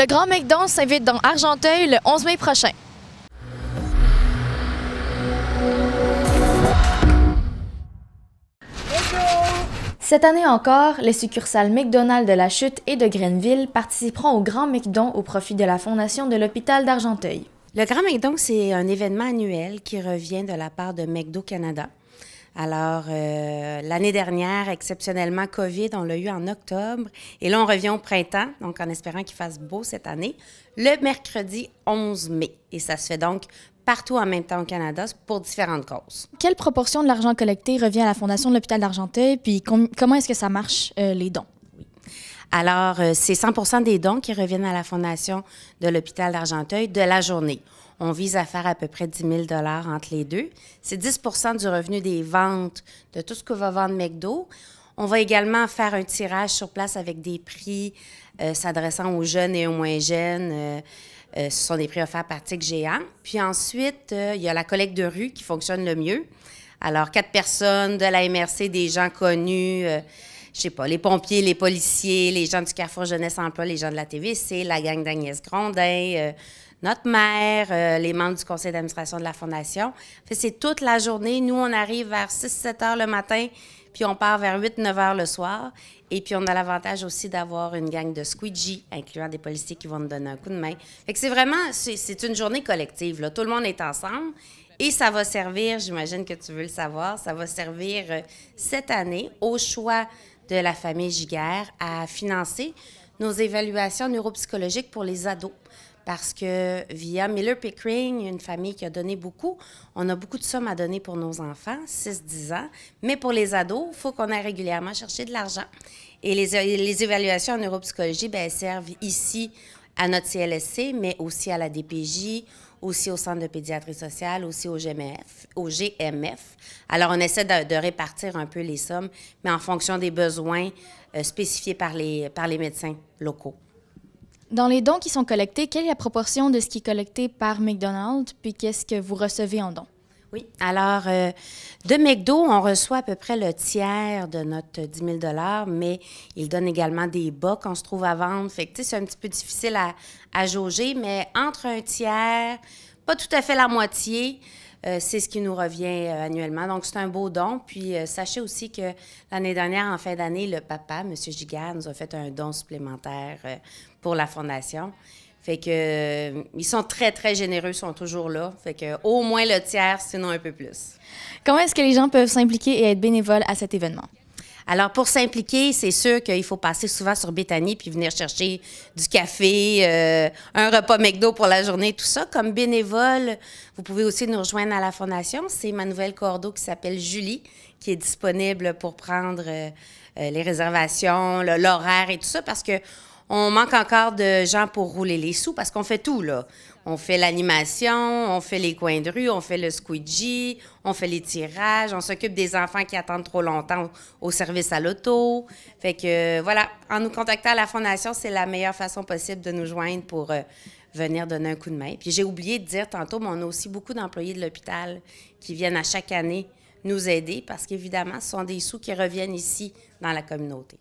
Le Grand McDon s'invite dans Argenteuil le 11 mai prochain. Cette année encore, les succursales McDonald's de la Chute et de Grenville participeront au Grand McDon au profit de la fondation de l'hôpital d'Argenteuil. Le Grand McDon, c'est un événement annuel qui revient de la part de McDo Canada. Alors, euh, l'année dernière, exceptionnellement, COVID, on l'a eu en octobre. Et là, on revient au printemps, donc en espérant qu'il fasse beau cette année, le mercredi 11 mai. Et ça se fait donc partout en même temps au Canada pour différentes causes. Quelle proportion de l'argent collecté revient à la Fondation de l'Hôpital d'Argenteuil, puis comment est-ce que ça marche, euh, les dons? Alors, euh, c'est 100 des dons qui reviennent à la Fondation de l'Hôpital d'Argenteuil de la journée. On vise à faire à peu près 10 000 entre les deux. C'est 10 du revenu des ventes de tout ce que va vendre McDo. On va également faire un tirage sur place avec des prix euh, s'adressant aux jeunes et aux moins jeunes. Euh, euh, ce sont des prix offerts par Tic Géant. Puis ensuite, il y a la collecte de rue qui fonctionne le mieux. Alors, quatre personnes de la MRC, des gens connus je sais pas, les pompiers, les policiers, les gens du Carrefour Jeunesse Emploi, les gens de la TVC, la gang d'Agnès Grondin, euh, notre mère, euh, les membres du conseil d'administration de la Fondation. c'est toute la journée. Nous, on arrive vers 6-7 heures le matin, puis on part vers 8-9 heures le soir. Et puis, on a l'avantage aussi d'avoir une gang de squeegee, incluant des policiers qui vont nous donner un coup de main. Fait que c'est vraiment, c'est, une journée collective. Tout le monde est ensemble. Et ça va servir, j'imagine que tu veux le savoir, ça va servir euh, cette année au choix de la famille Giguère à financer nos évaluations neuropsychologiques pour les ados. Parce que via Miller Pickering, une famille qui a donné beaucoup, on a beaucoup de sommes à donner pour nos enfants, 6-10 ans. Mais pour les ados, il faut qu'on aille régulièrement chercher de l'argent. Et les, les, évaluations en neuropsychologie ben, servent ici à notre CLSC, mais aussi à la DPJ, aussi au Centre de pédiatrie sociale, aussi au GMF. Au GMF. Alors, on essaie de, répartir un peu les sommes, mais en fonction des besoins euh, spécifiés par les, par les médecins locaux. Dans les dons qui sont collectés, quelle est la proportion de ce qui est collecté par McDonald's, puis qu'est-ce que vous recevez en dons? Oui. Alors, euh, de McDo, on reçoit à peu près le tiers de notre 10 000 mais il donne également des bas qu'on se trouve à vendre. Fait que, c'est un petit peu difficile à, jauger, mais entre un tiers, pas tout à fait la moitié, euh, c'est ce qui nous revient euh, annuellement. Donc, c'est un beau don. Puis, sachez aussi que l'année dernière, en fin d'année, le papa, M. Gigard, nous a fait un don supplémentaire pour la Fondation. Fait que euh, ils sont très très généreux, sont toujours là. Fait que au moins le tiers, sinon un peu plus. Comment est-ce que les gens peuvent s'impliquer et être bénévoles à cet événement? Alors, pour s'impliquer, c'est sûr qu'il faut passer souvent sur Bétanie puis venir chercher du café, euh, un repas McDo pour la journée, tout ça. Comme bénévole, vous pouvez aussi nous rejoindre à la Fondation. C'est ma nouvelle cordeau qui s'appelle Julie, qui est disponible pour prendre euh, les réservations, l'horaire et tout ça, parce que on manque encore de gens pour rouler les sous parce qu'on fait tout, là. On fait l'animation, on fait les coins de rue, on fait le squeegee, on fait les tirages, on s'occupe des enfants qui attendent trop longtemps au service à l'auto. Fait que, euh, voilà, en nous contactant à la Fondation, c'est la meilleure façon possible de nous joindre pour euh, venir donner un coup de main. Puis j'ai oublié de dire tantôt, mais on a aussi beaucoup d'employés de l'hôpital qui viennent à chaque année nous aider parce qu'évidemment, ce sont des sous qui reviennent ici dans la communauté.